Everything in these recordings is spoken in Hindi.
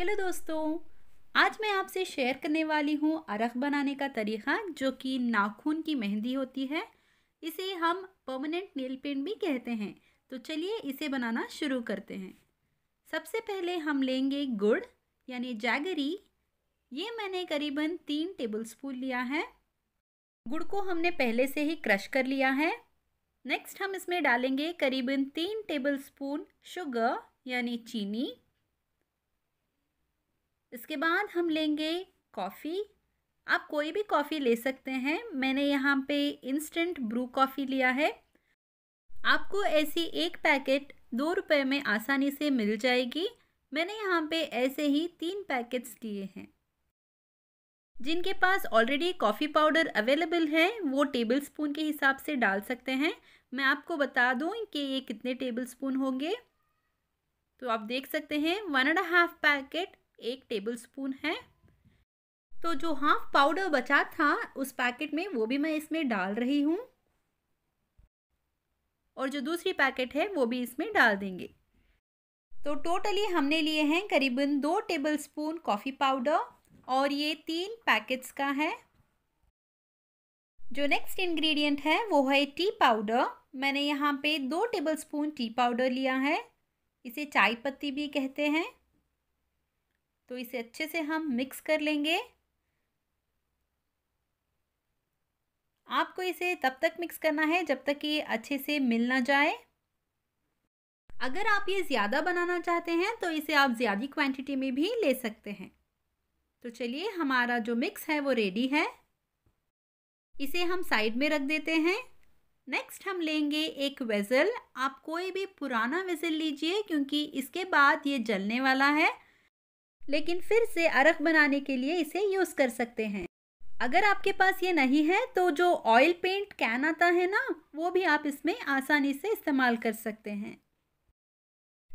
हेलो दोस्तों आज मैं आपसे शेयर करने वाली हूँ अरख बनाने का तरीका जो कि नाखून की मेहंदी होती है इसे हम परमानेंट नेल पेंट भी कहते हैं तो चलिए इसे बनाना शुरू करते हैं सबसे पहले हम लेंगे गुड़ यानी जैगरी ये मैंने करीबन तीन टेबलस्पून लिया है गुड़ को हमने पहले से ही क्रश कर लिया है नेक्स्ट हम इसमें डालेंगे करीबन तीन टेबलस्पून शुगर यानी चीनी इसके बाद हम लेंगे कॉफ़ी आप कोई भी कॉफ़ी ले सकते हैं मैंने यहाँ पे इंस्टेंट ब्रू कॉफ़ी लिया है आपको ऐसी एक पैकेट दो रुपये में आसानी से मिल जाएगी मैंने यहाँ पे ऐसे ही तीन पैकेट्स लिए हैं जिनके पास ऑलरेडी कॉफ़ी पाउडर अवेलेबल है वो टेबल स्पून के हिसाब से डाल सकते हैं मैं आपको बता दूँ कि ये कितने टेबल स्पून होंगे तो आप देख सकते हैं वन एंड हाफ पैकेट एक टेबलस्पून है तो जो हाफ पाउडर बचा था उस पैकेट में वो भी मैं इसमें डाल रही हूँ और जो दूसरी पैकेट है वो भी इसमें डाल देंगे तो टोटली हमने लिए हैं करीबन दो टेबलस्पून कॉफ़ी पाउडर और ये तीन पैकेट्स का है जो नेक्स्ट इंग्रेडिएंट है वो है टी पाउडर मैंने यहाँ पे दो टेबलस्पून टी पाउडर लिया है इसे चाय पत्ती भी कहते हैं तो इसे अच्छे से हम मिक्स कर लेंगे आपको इसे तब तक मिक्स करना है जब तक ये अच्छे से मिल ना जाए अगर आप ये ज़्यादा बनाना चाहते हैं तो इसे आप ज़्यादा क्वांटिटी में भी ले सकते हैं तो चलिए हमारा जो मिक्स है वो रेडी है इसे हम साइड में रख देते हैं नेक्स्ट हम लेंगे एक वेज़ल आप कोई भी पुराना वेज़ल लीजिए क्योंकि इसके बाद ये जलने वाला है लेकिन फिर से अरक बनाने के लिए इसे यूज़ कर सकते हैं अगर आपके पास ये नहीं है तो जो ऑयल पेंट कैन आता है ना वो भी आप इसमें आसानी से इस्तेमाल कर सकते हैं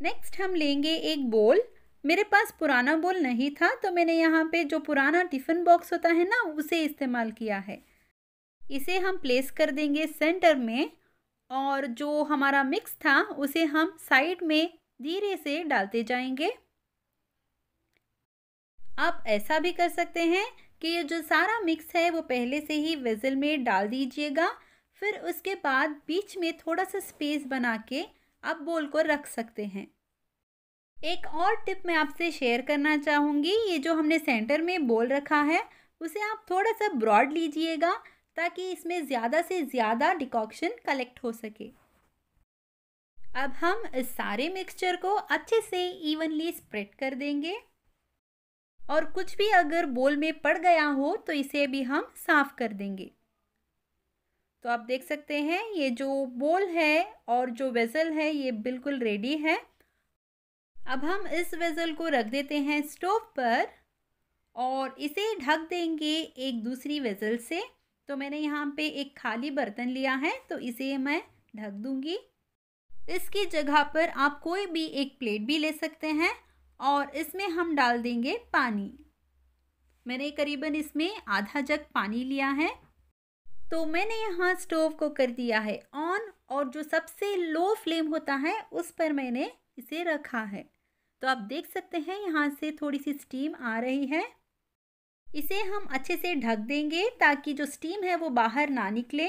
नेक्स्ट हम लेंगे एक बोल मेरे पास पुराना बोल नहीं था तो मैंने यहाँ पे जो पुराना टिफ़िन बॉक्स होता है ना उसे इस्तेमाल किया है इसे हम प्लेस कर देंगे सेंटर में और जो हमारा मिक्स था उसे हम साइड में धीरे से डालते जाएंगे आप ऐसा भी कर सकते हैं कि ये जो सारा मिक्स है वो पहले से ही वेजल में डाल दीजिएगा फिर उसके बाद बीच में थोड़ा सा स्पेस बना के आप बोल को रख सकते हैं एक और टिप मैं आपसे शेयर करना चाहूँगी ये जो हमने सेंटर में बोल रखा है उसे आप थोड़ा सा ब्रॉड लीजिएगा ताकि इसमें ज़्यादा से ज़्यादा डिकॉक्शन कलेक्ट हो सके अब हम इस सारे मिक्सचर को अच्छे से इवनली स्प्रेड कर देंगे और कुछ भी अगर बोल में पड़ गया हो तो इसे भी हम साफ कर देंगे तो आप देख सकते हैं ये जो बोल है और जो वेज़ल है ये बिल्कुल रेडी है अब हम इस वेज़ल को रख देते हैं स्टोव पर और इसे ढक देंगे एक दूसरी वेज़ल से तो मैंने यहाँ पे एक खाली बर्तन लिया है तो इसे मैं ढक दूँगी इसकी जगह पर आप कोई भी एक प्लेट भी ले सकते हैं और इसमें हम डाल देंगे पानी मैंने करीबन इसमें आधा जग पानी लिया है तो मैंने यहाँ स्टोव को कर दिया है ऑन और जो सबसे लो फ्लेम होता है उस पर मैंने इसे रखा है तो आप देख सकते हैं यहाँ से थोड़ी सी स्टीम आ रही है इसे हम अच्छे से ढक देंगे ताकि जो स्टीम है वो बाहर ना निकले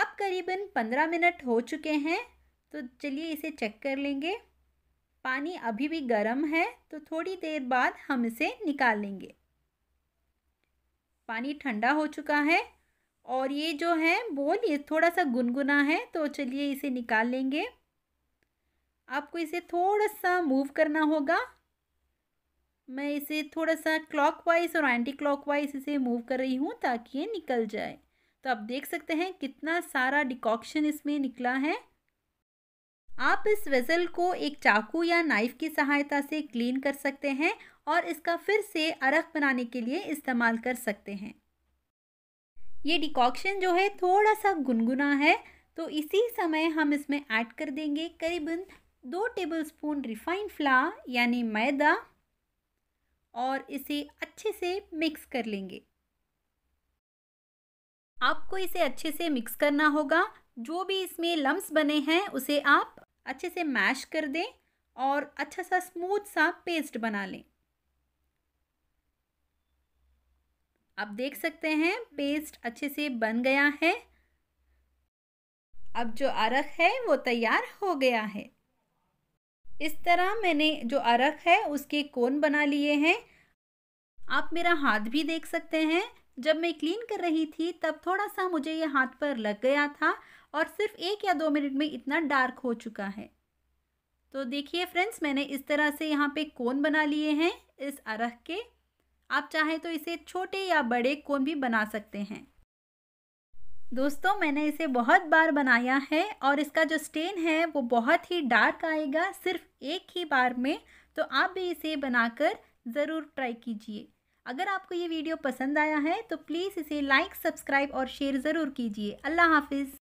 अब करीबन पंद्रह मिनट हो चुके हैं तो चलिए इसे चेक कर लेंगे पानी अभी भी गर्म है तो थोड़ी देर बाद हम इसे निकाल लेंगे पानी ठंडा हो चुका है और ये जो है बोल ये थोड़ा सा गुनगुना है तो चलिए इसे निकाल लेंगे आपको इसे थोड़ा सा मूव करना होगा मैं इसे थोड़ा सा क्लॉकवाइज और एंटी क्लॉकवाइज इसे मूव कर रही हूँ ताकि ये निकल जाए तो आप देख सकते हैं कितना सारा डिकॉक्शन इसमें निकला है आप इस वेज़ल को एक चाकू या नाइफ़ की सहायता से क्लीन कर सकते हैं और इसका फिर से अरक बनाने के लिए इस्तेमाल कर सकते हैं ये डिकॉक्शन जो है थोड़ा सा गुनगुना है तो इसी समय हम इसमें ऐड कर देंगे करीबन दो टेबलस्पून रिफाइंड फ्ला यानी मैदा और इसे अच्छे से मिक्स कर लेंगे आपको इसे अच्छे से मिक्स करना होगा जो भी इसमें लम्स बने हैं उसे आप अच्छे से मैश कर दें और अच्छा सा स्मूथ सा पेस्ट बना लें आप देख सकते हैं पेस्ट अच्छे से बन गया है अब जो अरक है वो तैयार हो गया है इस तरह मैंने जो अरक है उसके कोन बना लिए हैं आप मेरा हाथ भी देख सकते हैं जब मैं क्लीन कर रही थी तब थोड़ा सा मुझे ये हाथ पर लग गया था और सिर्फ एक या दो मिनट में इतना डार्क हो चुका है तो देखिए फ्रेंड्स मैंने इस तरह से यहाँ पे कोन बना लिए हैं इस अरख के आप चाहें तो इसे छोटे या बड़े कोन भी बना सकते हैं दोस्तों मैंने इसे बहुत बार बनाया है और इसका जो स्टेन है वो बहुत ही डार्क आएगा सिर्फ एक ही बार में तो आप भी इसे बनाकर ज़रूर ट्राई कीजिए अगर आपको ये वीडियो पसंद आया है तो प्लीज़ इसे लाइक सब्सक्राइब और शेयर ज़रूर कीजिए अल्लाह हाफिज़